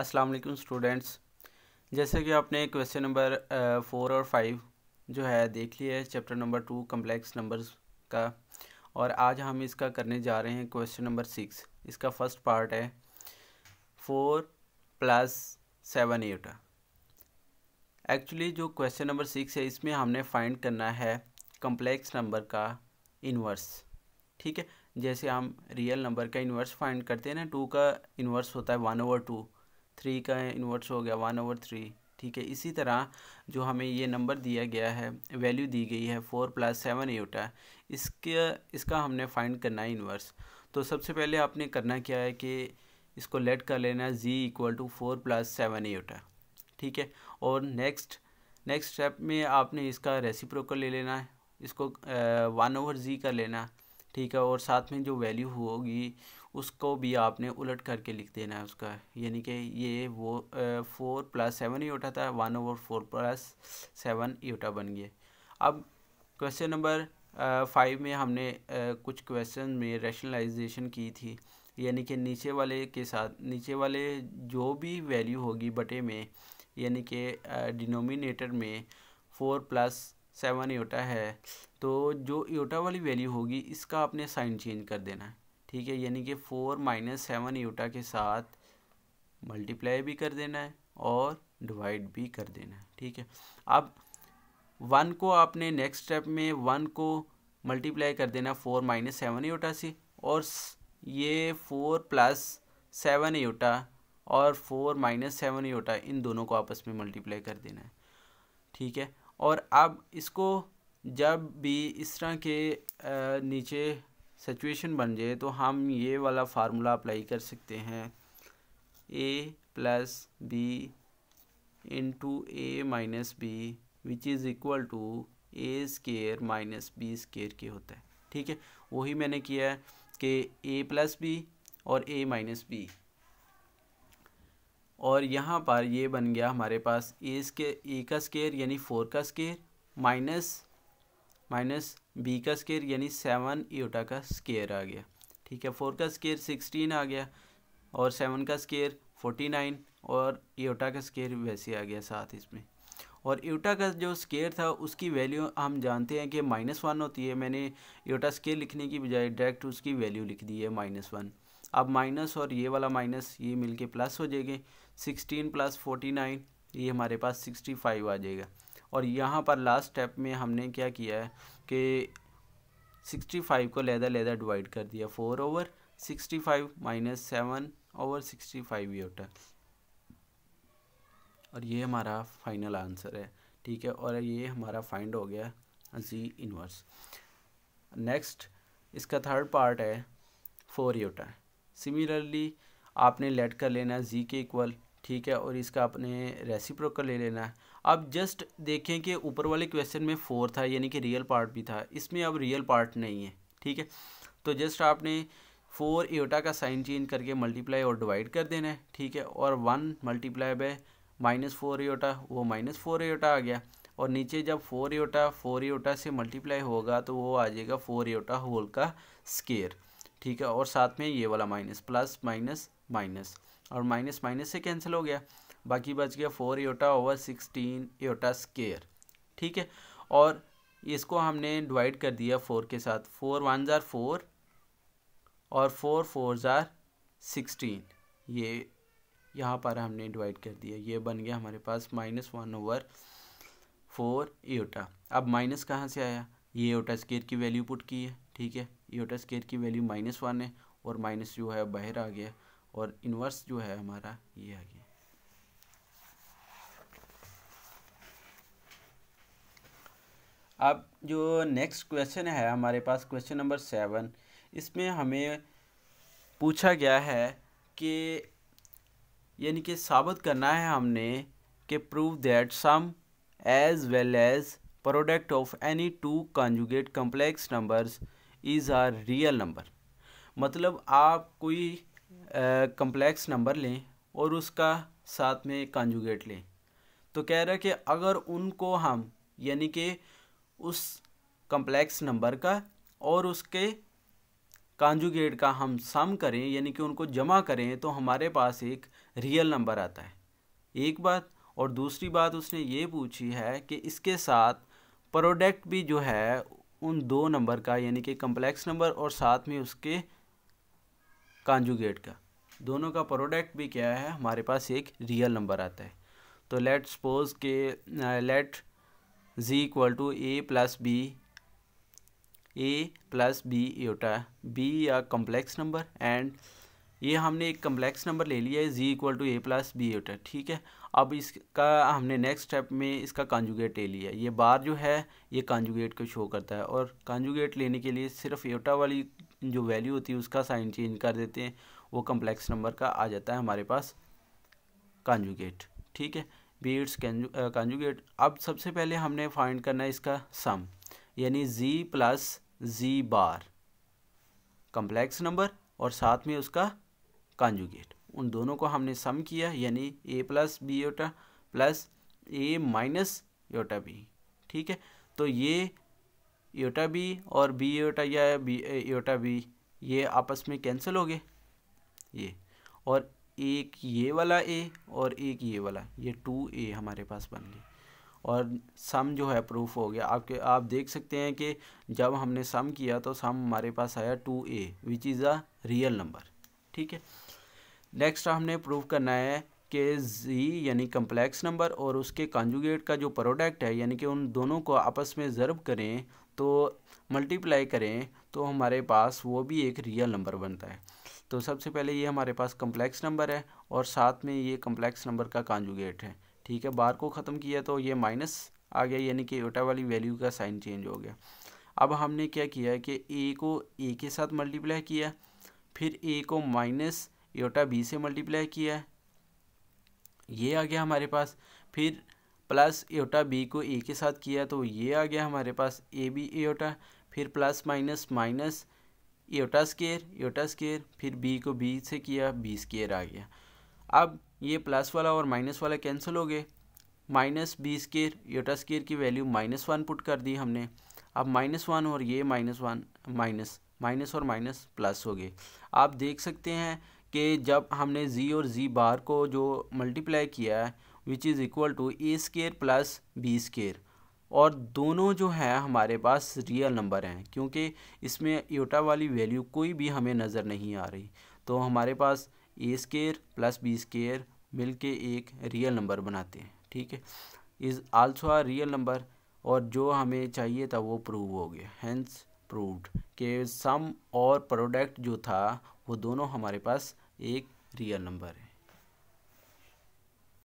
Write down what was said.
अस्सलाम वालेकुम स्टूडेंट्स जैसे कि आपने क्वेश्चन नंबर फोर और फाइव जो है देख लिया है chapter number two complex numbers का और आज हम इसका करने जा रहे हैं क्वेश्चन नंबर सिक्स इसका फर्स्ट पार्ट है four plus seven eight actually जो क्वेश्चन नंबर सिक्स है इसमें हमने फाइंड करना है कम्प्लेक्स नंबर का इन्वर्स ठीक है जैसे हम रियल नंबर का इन्वर्स फाइंड करते हैं ना टू का इन्वर्स होता है वन ओवर टू थ्री का इन्वर्स हो गया वन ओवर थ्री ठीक है इसी तरह जो हमें ये नंबर दिया गया है वैल्यू दी गई है फोर प्लस सेवन एटा इसके इसका हमने फाइंड करना है इन्वर्स तो सबसे पहले आपने करना क्या है कि इसको लेट कर लेना z Z equal to four plus seven iota ठीक है और नेक्स्ट नेक्स्ट स्टेप में आपने इसका रेसिप्रोकल ले लेना है इसको वन ओवर जी कर लेना ठीक है और साथ में जो वैल्यू होगी उसको भी आपने उलट करके लिख देना है उसका यानी कि ये वो फोर प्लस सेवन ईटा था one over four plus seven iota बन गया अब क्वेश्चन नंबर फाइव में हमने आ, कुछ क्वेश्चन में रैशनलाइजेशन की थी यानी कि नीचे वाले के साथ नीचे वाले जो भी वैल्यू होगी बटे में यानी कि डिनोमिनेटर में फोर प्लस सेवन ईटा है तो जो ईटा वाली वैल्यू होगी इसका आपने साइन चेंज कर देना है ठीक है यानी कि फोर माइनस सेवन यूटा के साथ मल्टीप्लाई भी कर देना है और डिवाइड भी कर देना है ठीक है अब वन को आपने नेक्स्ट स्टेप में वन को मल्टीप्लाई कर देना फोर माइनस सेवन यूटा से और ये फोर प्लस सेवन यूटा और फोर माइनस सेवन यूटा इन दोनों को आपस में मल्टीप्लाई कर देना है ठीक है और अब इसको जब भी इस तरह के नीचे सिचुएशन बन जाए तो हम ये वाला फार्मूला अप्लाई कर सकते हैं A plus B into A minus B which is equal to A square minus B square के होता है ठीक है वही मैंने किया है कि ए प्लस बी और ए माइनस बी और यहाँ पर ये बन गया हमारे पास ए स्केयर ए का स्केयर यानी फोर का स्केयर माइनस माइनस बी का स्केयर यानी सेवन ईटा का स्केयर आ गया ठीक है फोर का स्केयर सिक्सटीन आ गया और सेवन का स्केयर फोर्टी नाइन और ईटा का स्केयर वैसे आ गया साथ इसमें और ईटा का जो स्केयर था उसकी वैल्यू हम जानते हैं कि माइनस वन होती है मैंने ईटा स्केयर लिखने की बजाय डायरेक्ट उसकी वैल्यू लिख दी है माइनस वन अब माइनस और ये वाला माइनस ये मिलके प्लस हो जाएंगे सिक्सटीन प्लस फोर्टी नाइन ये हमारे पास सिक्सटी फाइव आ जाएगा और यहाँ पर लास्ट स्टेप में हमने क्या किया है कि 65 को लेदर लेदर डिवाइड कर दिया four over 65 five minus seven over sixty five ये होता और ये हमारा फाइनल आंसर है ठीक है और ये हमारा फाइंड हो गया जी इनवर्स नेक्स्ट इसका थर्ड पार्ट है फोर योटा सिमिलरली आपने लेट कर लेना जी के इक्वल ठीक है और इसका आपने रेसिप्रोकल ले लेना है अब जस्ट देखें कि ऊपर वाले क्वेश्चन में फोर था यानी कि रियल पार्ट भी था इसमें अब रियल पार्ट नहीं है ठीक है तो जस्ट आपने फोर एटा का साइन चेंज करके मल्टीप्लाई और डिवाइड कर देना है ठीक है और one multiply by minus four iota वो माइनस फोर एटा आ गया और नीचे जब फोर एटा फोर एटा से मल्टीप्लाई होगा तो वो आ जाएगा फोर एटा होल का स्केयर ठीक है और साथ में ये वाला माइनस प्लस माइनस माइनस और माइनस माइनस से कैंसिल हो गया बाकी बच गया फोर एटा ओवर सिक्सटीन एटा स्केयर ठीक है और इसको हमने डिवाइड कर दिया फोर के साथ फोर वन ज़ार फोर और फोर फोर ज़ार सिक्सटीन ये यहाँ पर हमने डिवाइड कर दिया ये बन गया हमारे पास minus one over four iota अब माइनस कहाँ से आया ये ओटा स्केयर की वैल्यू पुट की है ठीक है ईटा स्केयर की वैल्यू माइनस वन है और माइनस जो है बाहर आ गया और इन्वर्स जो है हमारा ये आ गया अब जो नेक्स्ट क्वेश्चन है हमारे पास क्वेश्चन नंबर सेवन इसमें हमें पूछा गया है कि यानी कि साबित करना है हमने कि prove that sum as well as product of any two conjugate complex numbers is are real number मतलब आप कोई कम्प्लेक्स नंबर लें और उसका साथ में कॉन्जुगेट लें तो कह रहा है कि अगर उनको हम यानी कि उस कम्प्लेक्स नंबर का और उसके कॉन्जुगेट का हम सम करें यानी कि उनको जमा करें तो हमारे पास एक रियल नंबर आता है एक बात और दूसरी बात उसने ये पूछी है कि इसके साथ प्रोडक्ट भी जो है उन दो नंबर का यानी कि कम्प्लेक्स नंबर और साथ में उसके कांजुगेट का दोनों का प्रोडक्ट भी क्या है हमारे पास एक रियल नंबर आता है तो लेट सपोज के let Z equal to A plus B A plus B iota B या कम्प्लेक्स नंबर एंड ये हमने एक कम्प्लेक्स नंबर ले लिया है Z equal to A plus B iota ठीक है अब इसका हमने नेक्स्ट स्टेप में इसका कांजुगेट ले लिया ये बार जो है ये कांजुगेट को शो करता है और कांजुगेट लेने के लिए सिर्फ योटा वाली जो वैल्यू होती है उसका साइन चेंज कर देते हैं वो कम्प्लेक्स नंबर का आ जाता है हमारे पास कांजुगेट ठीक है बीट्स कांजुगेट अब सबसे पहले हमने फाइंड करना है इसका सम यानी Z plus Z bar complex number और साथ में उसका कांजुगेट उन दोनों को हमने सम किया यानी A plus B iota plus A minus iota B ठीक है तो ये योटा बी और बी एटा या बी एटा बी ये आपस में कैंसिल हो गए ये और एक ये वाला ए और एक ये वाला ये टू ए हमारे पास बन गए और सम जो है प्रूफ हो गया आपके आप देख सकते हैं कि जब हमने सम किया तो सम हमारे पास आया two A which is a real number ठीक है नेक्स्ट हमने प्रूफ करना है कि जी यानी कम्प्लेक्स नंबर और उसके कॉन्जुगेट का जो प्रोडक्ट है यानी कि उन दोनों को आपस में ज़रब करें तो मल्टीप्लाई करें तो हमारे पास वो भी एक रियल नंबर बनता है तो सबसे पहले ये हमारे पास कम्प्लेक्स नंबर है और साथ में ये कम्प्लेक्स नंबर का कांजुगेट है ठीक है बार को ख़त्म किया तो ये माइनस आ गया यानी कि ओटा वाली वैल्यू का साइन चेंज हो गया अब हमने क्या किया है कि ए को ए के साथ मल्टीप्लाई किया फिर ए को माइनस योटा बी से मल्टीप्लाई किया ये आ गया हमारे पास फिर प्लस एटा बी को ए के साथ किया तो ये आ गया हमारे पास ए बी एटा फिर plus minus minus iota square iota square फिर बी को बी से किया बी स्केयर आ गया अब ये प्लस वाला और माइनस वाला कैंसिल हो गए minus B square iota square की वैल्यू माइनस वन पुट कर दी हमने अब माइनस वन और ये माइनस वन माइनस माइनस और माइनस प्लस हो गए आप देख सकते हैं कि जब हमने जी और जी बार को जो मल्टीप्लाई किया है which is equal to A square plus B square और दोनों जो है हमारे पास रियल नंबर हैं क्योंकि इसमें योटा वाली वैल्यू कोई भी हमें नज़र नहीं आ रही तो हमारे पास A square plus B square मिल के एक रियल नंबर बनाते हैं ठीक है is also a real number और जो हमें चाहिए था वो प्रूव हो गया हैंस प्रूव्ड के सम और प्रोडक्ट जो था वो दोनों हमारे पास एक रियल नंबर है